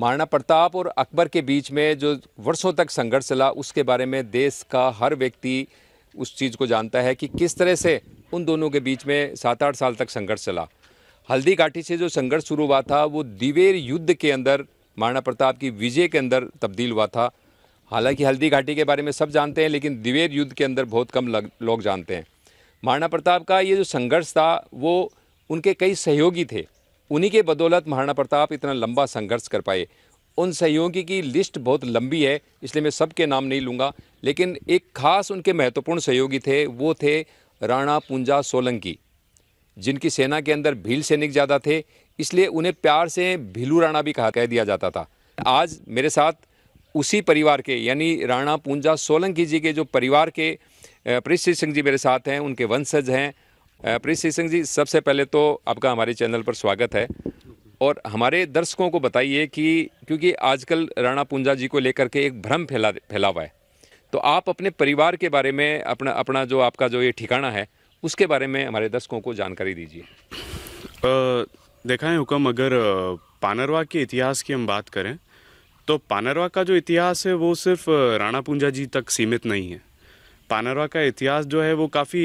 महाराणा प्रताप और अकबर के बीच में जो वर्षों तक संघर्ष चला उसके बारे में देश का हर व्यक्ति उस चीज़ को जानता है कि किस तरह से उन दोनों के बीच में सात आठ साल तक संघर्ष चला हल्दी घाटी से जो संघर्ष शुरू हुआ था वो दिवेर युद्ध के अंदर महाराणा प्रताप की विजय के अंदर तब्दील हुआ था हालांकि हल्दी घाटी के बारे में सब जानते हैं लेकिन दिवेर युद्ध के अंदर बहुत कम लोग जानते हैं महाराणा प्रताप का ये जो संघर्ष था वो उनके कई सहयोगी थे उन्हीं के बदौलत महाराणा प्रताप इतना लंबा संघर्ष कर पाए उन सहयोगी की लिस्ट बहुत लंबी है इसलिए मैं सबके नाम नहीं लूँगा लेकिन एक खास उनके महत्वपूर्ण सहयोगी थे वो थे राणा पूंजा सोलंकी जिनकी सेना के अंदर भील सैनिक ज़्यादा थे इसलिए उन्हें प्यार से भीलू राणा भी कहा कह दिया जाता था आज मेरे साथ उसी परिवार के यानी राणा पूंजा सोलंकी जी के जो परिवार के परिश्री सिंह जी मेरे साथ हैं उनके वंशज हैं प्रीत सिंह जी सबसे पहले तो आपका हमारे चैनल पर स्वागत है और हमारे दर्शकों को बताइए कि क्योंकि आजकल राणा पूंजा जी को लेकर के एक भ्रम फैला फैला हुआ है तो आप अपने परिवार के बारे में अपना अपना जो आपका जो ये ठिकाना है उसके बारे में हमारे दर्शकों को जानकारी दीजिए देखा है हुक्म अगर पानरवा के इतिहास की हम बात करें तो पानरवा का जो इतिहास है वो सिर्फ राणा पूंजा जी तक सीमित नहीं है पानरवा का इतिहास जो है वो काफ़ी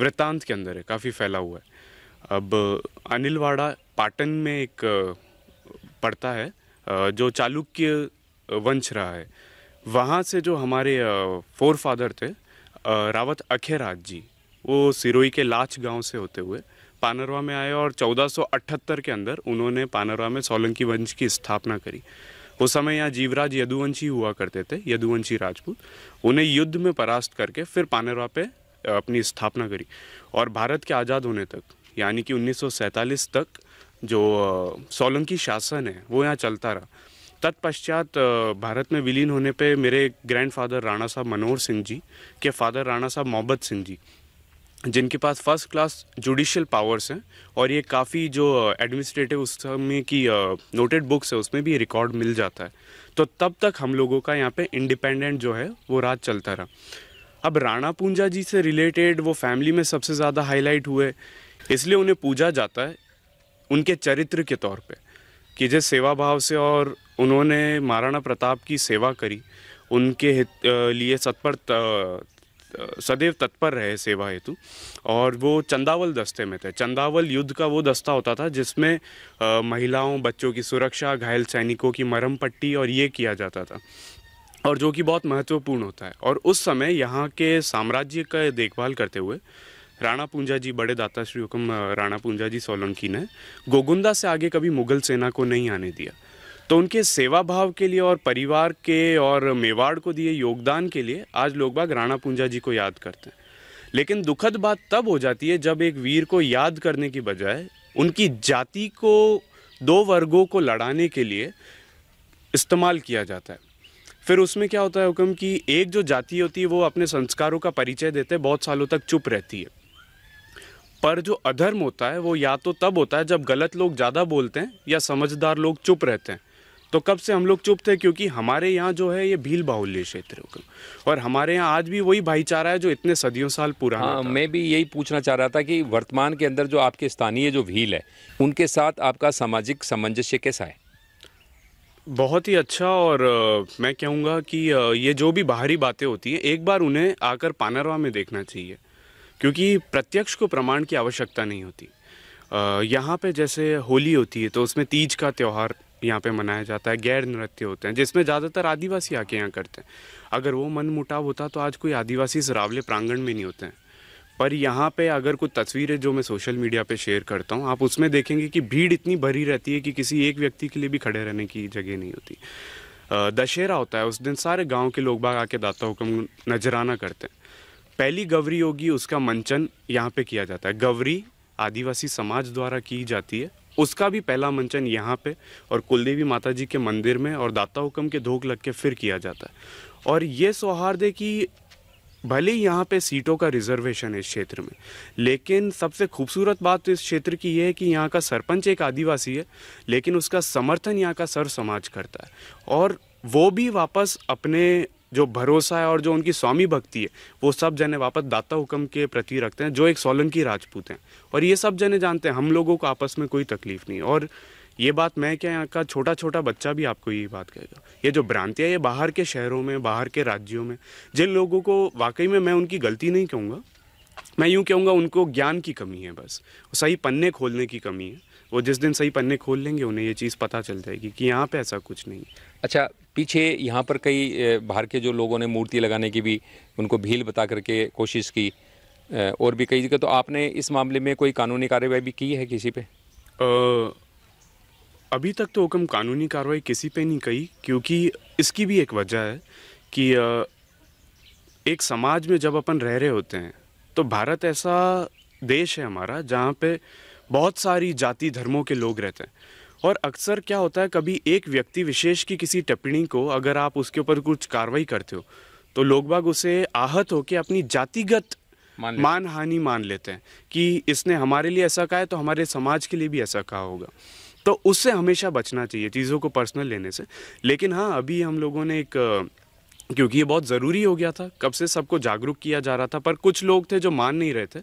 वृत्तांत के अंदर है काफ़ी फैला हुआ है अब अनिलवाड़ा पाटन में एक पड़ता है जो चालुक्य वंश रहा है वहाँ से जो हमारे फोर फादर थे रावत अखेराज जी वो सिरोई के लाच गांव से होते हुए पानरवा में आए और 1478 के अंदर उन्होंने पानरवा में सोलंकी वंश की स्थापना करी उस समय यहाँ जीवराज यदुवंशी हुआ करते थे यदुवंशी राजपूत उन्हें युद्ध में परास्त करके फिर पानेरवा पे अपनी स्थापना करी और भारत के आज़ाद होने तक यानी कि 1947 तक जो सोलंकी शासन है वो यहाँ चलता रहा तत्पश्चात भारत में विलीन होने पे मेरे ग्रैंडफादर राणा साहब मनोहर सिंह जी के फादर राणा साहब मोहब्बत सिंह जी जिनके पास फर्स्ट क्लास जुडिशियल पावर्स हैं और ये काफ़ी जो एडमिनिस्ट्रेटिव उस समय की नोटेड बुक्स है उसमें भी रिकॉर्ड मिल जाता है तो तब तक हम लोगों का यहाँ पे इंडिपेंडेंट जो है वो राज चलता रहा अब राणा पूंजा जी से रिलेटेड वो फैमिली में सबसे ज़्यादा हाईलाइट हुए इसलिए उन्हें पूजा जाता है उनके चरित्र के तौर पर कि जिस सेवा भाव से और उन्होंने महाराणा प्रताप की सेवा करी उनके लिए सतपर सदैव तत्पर रहे सेवा हेतु और वो चंदावल दस्ते में थे चंदावल युद्ध का वो दस्ता होता था जिसमें महिलाओं बच्चों की सुरक्षा घायल सैनिकों की मरम पट्टी और ये किया जाता था और जो कि बहुत महत्वपूर्ण होता है और उस समय यहाँ के साम्राज्य का देखभाल करते हुए राणा पूंजा जी बड़े दाता श्री हुक्म राणा पूंजा जी सोलंकी ने गोगुंदा से आगे कभी मुगल सेना को नहीं आने दिया तो उनके सेवा भाव के लिए और परिवार के और मेवाड़ को दिए योगदान के लिए आज लोग बाग राणा पूंजा जी को याद करते हैं लेकिन दुखद बात तब हो जाती है जब एक वीर को याद करने की बजाय उनकी जाति को दो वर्गों को लड़ाने के लिए इस्तेमाल किया जाता है फिर उसमें क्या होता है हुक्म कि एक जो जाति होती है वो अपने संस्कारों का परिचय देते बहुत सालों तक चुप रहती है पर जो अधर्म होता है वो या तो तब होता है जब गलत लोग ज़्यादा बोलते हैं या समझदार लोग चुप रहते हैं तो कब से हम लोग चुप थे क्योंकि हमारे यहाँ जो है ये भील बाहुल्य क्षेत्र और हमारे यहाँ आज भी वही भाईचारा है जो इतने सदियों साल पुराना हाँ, मैं भी यही पूछना चाह रहा था कि वर्तमान के अंदर जो आपके स्थानीय जो भील है उनके साथ आपका सामाजिक सामंजस्य कैसा है बहुत ही अच्छा और आ, मैं कहूँगा कि आ, ये जो भी बाहरी बातें होती हैं एक बार उन्हें आकर पानरवा में देखना चाहिए क्योंकि प्रत्यक्ष को प्रमाण की आवश्यकता नहीं होती यहाँ पे जैसे होली होती है तो उसमें तीज का त्यौहार यहाँ पे मनाया जाता है गैर नृत्य होते हैं जिसमें ज़्यादातर आदिवासी आके यहाँ करते हैं अगर वो मन मुटाव होता तो आज कोई आदिवासी सरावले प्रांगण में नहीं होते हैं पर यहाँ पे अगर कुछ तस्वीरें जो मैं सोशल मीडिया पे शेयर करता हूँ आप उसमें देखेंगे कि भीड़ इतनी भरी रहती है कि किसी एक व्यक्ति के लिए भी खड़े रहने की जगह नहीं होती दशहरा होता है उस दिन सारे गांव के लोग बाग आके दाता हुक्म नजराना करते हैं पहली गवरी होगी उसका मंचन यहाँ पे किया जाता है गवरी आदिवासी समाज द्वारा की जाती है उसका भी पहला मंचन यहाँ पे और कुलदेवी माता जी के मंदिर में और दाता हुक्म के धोख लग के फिर किया जाता है और ये सौहार्द है कि भले ही यहाँ पे सीटों का रिजर्वेशन है इस क्षेत्र में लेकिन सबसे खूबसूरत बात इस क्षेत्र की यह है कि यहाँ का सरपंच एक आदिवासी है लेकिन उसका समर्थन यहाँ का सर्व समाज करता है और वो भी वापस अपने जो भरोसा है और जो उनकी स्वामी भक्ति है वो सब जने वापस दाता हुक्म के प्रति रखते हैं जो एक सोलंकी राजपूत हैं और ये सब जने जानते हैं हम लोगों को आपस में कोई तकलीफ नहीं और ये बात मैं क्या यहाँ का छोटा छोटा बच्चा भी आपको ये बात कहेगा ये जो भ्रांति है ये बाहर के शहरों में बाहर के राज्यों में जिन लोगों को वाकई में मैं उनकी गलती नहीं कहूँगा मैं यूँ कहूँगा उनको ज्ञान की कमी है बस सही पन्ने खोलने की कमी है वो जिस दिन सही पन्ने खोल लेंगे उन्हें ये चीज़ पता चल जाएगी कि यहाँ पे ऐसा कुछ नहीं अच्छा पीछे यहाँ पर कई बाहर के जो लोगों ने मूर्ति लगाने की भी उनको भील बता करके कोशिश की और भी कई जगह तो आपने इस मामले में कोई कानूनी कार्रवाई भी की है किसी पे आ, अभी तक तो हुक्म कानूनी कार्रवाई किसी पे नहीं की क्योंकि इसकी भी एक वजह है कि आ, एक समाज में जब अपन रह रहे होते हैं तो भारत ऐसा देश है हमारा जहाँ पे बहुत सारी जाति धर्मों के लोग रहते हैं और अक्सर क्या होता है कभी एक व्यक्ति विशेष की किसी टिप्पणी को अगर आप उसके ऊपर कुछ कार्रवाई करते हो तो लोग बाग उसे आहत होकर अपनी जातिगत मान, मान हानि मान लेते हैं कि इसने हमारे लिए ऐसा कहा है तो हमारे समाज के लिए भी ऐसा कहा होगा तो उससे हमेशा बचना चाहिए चीज़ों को पर्सनल लेने से लेकिन हाँ अभी हम लोगों ने एक क्योंकि ये बहुत ज़रूरी हो गया था कब से सबको जागरूक किया जा रहा था पर कुछ लोग थे जो मान नहीं रहे थे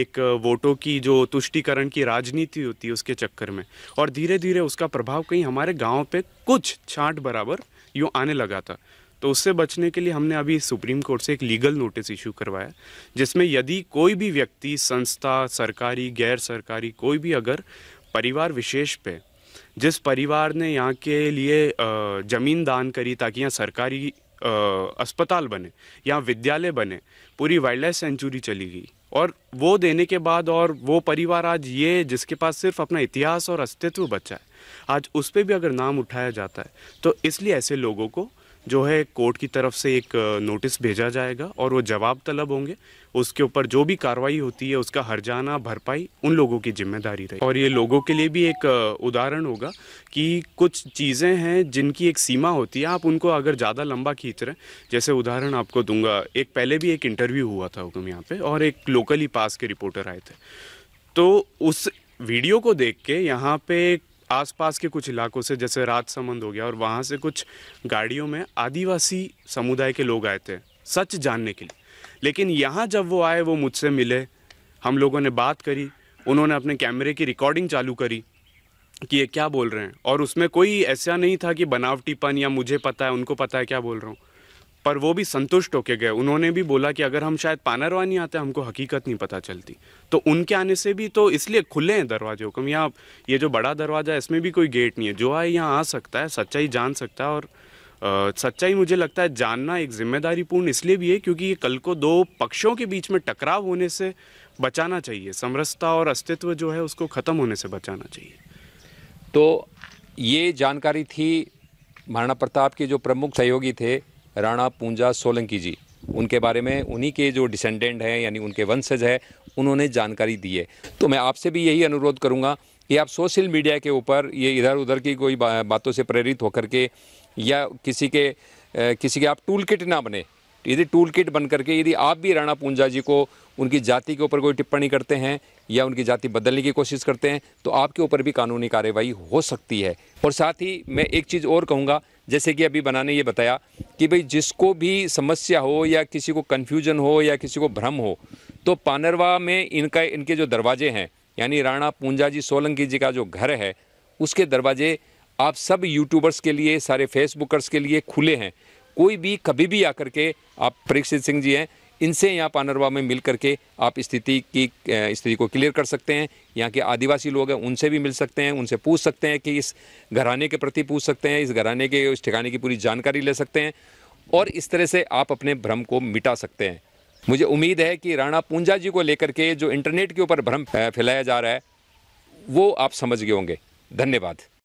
एक वोटों की जो तुष्टिकरण की राजनीति होती है उसके चक्कर में और धीरे धीरे उसका प्रभाव कहीं हमारे गांव पे कुछ छांट बराबर यूँ आने लगा था तो उससे बचने के लिए हमने अभी सुप्रीम कोर्ट से एक लीगल नोटिस इशू करवाया जिसमें यदि कोई भी व्यक्ति संस्था सरकारी गैर सरकारी कोई भी अगर परिवार विशेष पे जिस परिवार ने यहाँ के लिए ज़मीन दान करी ताकि यहाँ सरकारी अस्पताल बने या विद्यालय बने पूरी वाइल्ड लाइफ सेंचुरी चली गई और वो देने के बाद और वो परिवार आज ये जिसके पास सिर्फ अपना इतिहास और अस्तित्व बचा है आज उस पर भी अगर नाम उठाया जाता है तो इसलिए ऐसे लोगों को जो है कोर्ट की तरफ से एक नोटिस भेजा जाएगा और वो जवाब तलब होंगे उसके ऊपर जो भी कार्रवाई होती है उसका हरजाना भरपाई उन लोगों की जिम्मेदारी रहे और ये लोगों के लिए भी एक उदाहरण होगा कि कुछ चीज़ें हैं जिनकी एक सीमा होती है आप उनको अगर ज़्यादा लंबा खींच रहे हैं जैसे उदाहरण आपको दूंगा एक पहले भी एक इंटरव्यू हुआ था हुक्म यहाँ पर और एक लोकली पास के रिपोर्टर आए थे तो उस वीडियो को देख के यहाँ पे आसपास के कुछ इलाकों से जैसे राजसमंद हो गया और वहाँ से कुछ गाड़ियों में आदिवासी समुदाय के लोग आए थे सच जानने के लिए लेकिन यहाँ जब वो आए वो मुझसे मिले हम लोगों ने बात करी उन्होंने अपने कैमरे की रिकॉर्डिंग चालू करी कि ये क्या बोल रहे हैं और उसमें कोई ऐसा नहीं था कि बनावटीपन या मुझे पता है उनको पता है क्या बोल रहा हूँ पर वो भी संतुष्ट होके गए उन्होंने भी बोला कि अगर हम शायद पानरवा नहीं आते हमको हकीकत नहीं पता चलती तो उनके आने से भी तो इसलिए खुले हैं दरवाजे हुक्म यहाँ ये जो बड़ा दरवाज़ा है इसमें भी कोई गेट नहीं है जो आए यहाँ आ सकता है सच्चाई जान सकता है और आ, सच्चाई मुझे लगता है जानना एक जिम्मेदारीपूर्ण इसलिए भी है क्योंकि ये कल को दो पक्षों के बीच में टकराव होने से बचाना चाहिए समरसता और अस्तित्व जो है उसको ख़त्म होने से बचाना चाहिए तो ये जानकारी थी महाराणा प्रताप के जो प्रमुख सहयोगी थे राणा पूंजा सोलंकी जी उनके बारे में उन्हीं के जो डिसेंडेंट हैं यानी उनके वंशज हैं उन्होंने जानकारी दी है तो मैं आपसे भी यही अनुरोध करूँगा कि आप सोशल मीडिया के ऊपर ये इधर उधर की कोई बातों से प्रेरित होकर के या किसी के किसी के आप टूल किट ना बने यदि टूल किट बन करके यदि आप भी राणा पूंजा जी को उनकी जाति के ऊपर कोई टिप्पणी करते हैं या उनकी जाति बदलने की कोशिश करते हैं तो आपके ऊपर भी कानूनी कार्रवाई हो सकती है और साथ ही मैं एक चीज़ और कहूँगा जैसे कि अभी बनाने ये बताया कि भाई जिसको भी समस्या हो या किसी को कन्फ्यूजन हो या किसी को भ्रम हो तो पानरवा में इनका इनके जो दरवाजे हैं यानी राणा पूंजा जी सोलंकी जी का जो घर है उसके दरवाजे आप सब यूट्यूबर्स के लिए सारे फेसबुकर्स के लिए खुले हैं कोई भी कभी भी आकर के आप परीक्षित सिंह जी हैं इनसे यहाँ पानरवा में मिल करके आप स्थिति की स्थिति को क्लियर कर सकते हैं यहाँ के आदिवासी लोग हैं उनसे भी मिल सकते हैं उनसे पूछ सकते हैं कि इस घराने के प्रति पूछ सकते हैं इस घराने के इस ठिकाने की पूरी जानकारी ले सकते हैं और इस तरह से आप अपने भ्रम को मिटा सकते हैं मुझे उम्मीद है कि राणा पूंजा जी को लेकर के जो इंटरनेट के ऊपर भ्रम फैलाया जा रहा है वो आप समझ गए होंगे धन्यवाद